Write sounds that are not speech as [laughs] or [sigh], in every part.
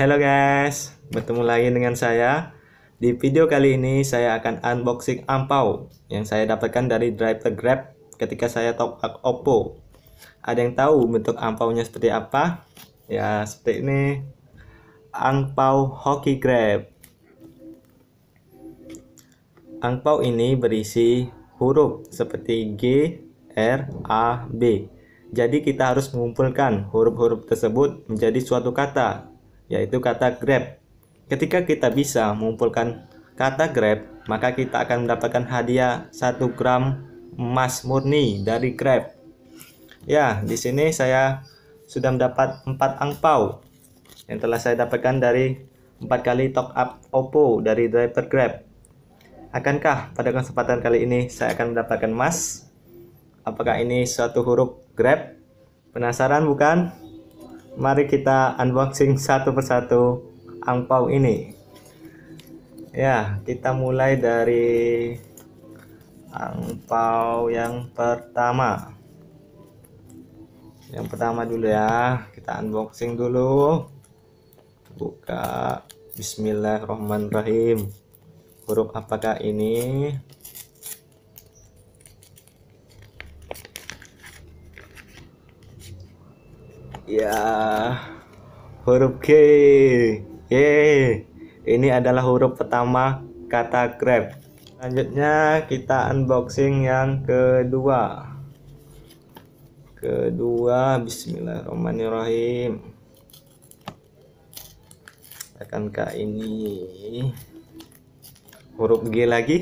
Halo guys, bertemu lagi dengan saya. Di video kali ini saya akan unboxing ampau yang saya dapatkan dari driver Grab ketika saya top up Oppo. Ada yang tahu bentuk ampau nya seperti apa? Ya, seperti ini. ampau Hoki Grab. Ampau ini berisi huruf seperti G, R, A, B. Jadi kita harus mengumpulkan huruf-huruf tersebut menjadi suatu kata yaitu kata Grab. Ketika kita bisa mengumpulkan kata Grab, maka kita akan mendapatkan hadiah 1 gram emas murni dari Grab. Ya, di sini saya sudah mendapat 4 angpau yang telah saya dapatkan dari 4 kali top up Oppo dari driver Grab. Akankah pada kesempatan kali ini saya akan mendapatkan emas? Apakah ini suatu huruf Grab? Penasaran bukan? mari kita unboxing satu persatu angpau ini ya kita mulai dari angpau yang pertama yang pertama dulu ya kita unboxing dulu buka bismillahirrahmanirrahim huruf apakah ini ya huruf G ye ini adalah huruf pertama kata Grab selanjutnya kita unboxing yang kedua kedua Bismillahirrahmanirrahim akankah ini huruf G lagi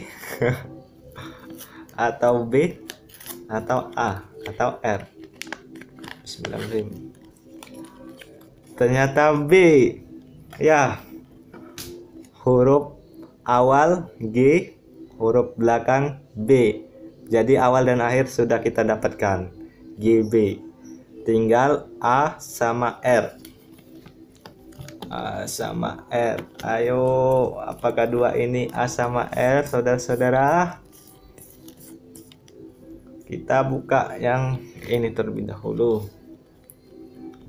[laughs] atau B atau A atau R Bismillahirrahmanirrahim ternyata B ya huruf awal G huruf belakang B jadi awal dan akhir sudah kita dapatkan GB tinggal A sama R A sama R ayo apakah dua ini A sama R saudara-saudara kita buka yang ini terlebih dahulu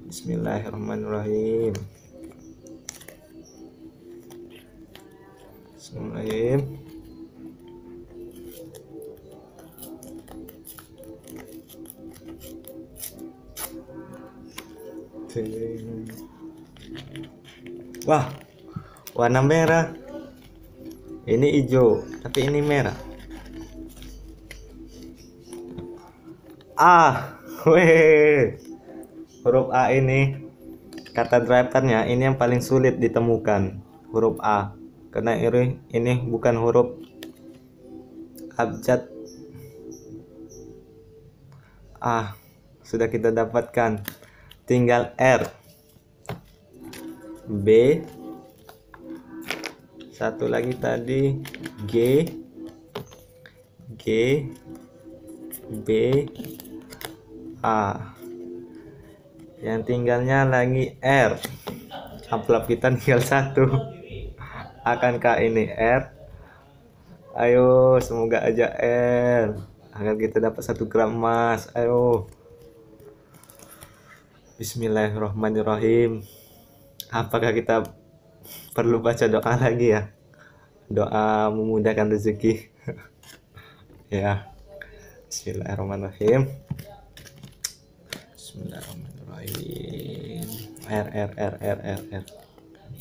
Bismillahirrahmanirrahim Bismillahirrahmanirrahim Wah warna merah ini hijau tapi ini merah ah weh Huruf A ini kata drivernya ini yang paling sulit ditemukan huruf A karena ini ini bukan huruf abjad A sudah kita dapatkan tinggal R B satu lagi tadi G G B A yang tinggalnya lagi R amplop kita tinggal satu akankah ini R ayo semoga aja R agar kita dapat satu gram emas ayo Bismillahirrahmanirrahim apakah kita perlu baca doa lagi ya doa memudahkan rezeki [laughs] ya Bismillahirrahmanirrahim Bismillahirrahmanirrahim Bismillahirrahmanirrahim. R R R R R R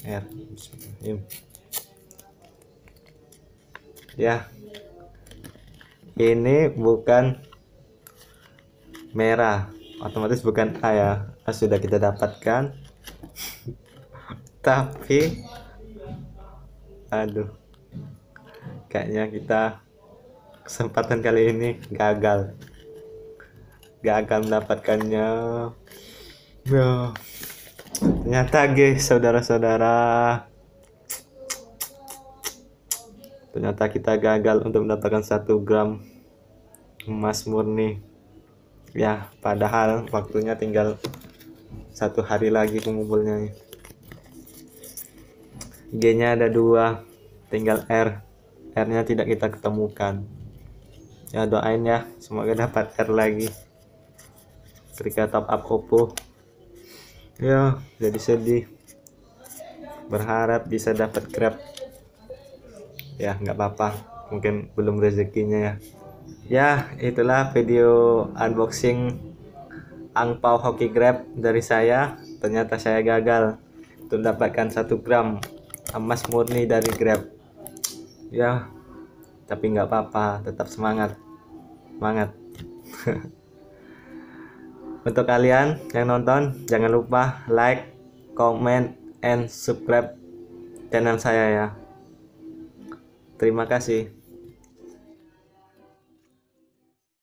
R Ya. Ini bukan merah, otomatis bukan A ya. A sudah kita dapatkan. Tapi aduh. Kayaknya kita kesempatan kali ini gagal gagal mendapatkannya Ya Ternyata guys, saudara-saudara. Ternyata kita gagal untuk mendapatkan satu gram emas murni. Ya, padahal waktunya tinggal satu hari lagi pengumpulnya. G-nya ada dua, tinggal R. R-nya tidak kita ketemukan. Ya doain ya, semoga dapat R lagi. Ketika top up Oppo ya jadi sedih berharap bisa dapat grab ya nggak apa-apa mungkin belum rezekinya ya ya itulah video unboxing angpau hoki grab dari saya ternyata saya gagal untuk mendapatkan satu gram emas murni dari grab ya tapi nggak apa-apa tetap semangat semangat [laughs] Untuk kalian yang nonton, jangan lupa like, comment, and subscribe channel saya ya. Terima kasih.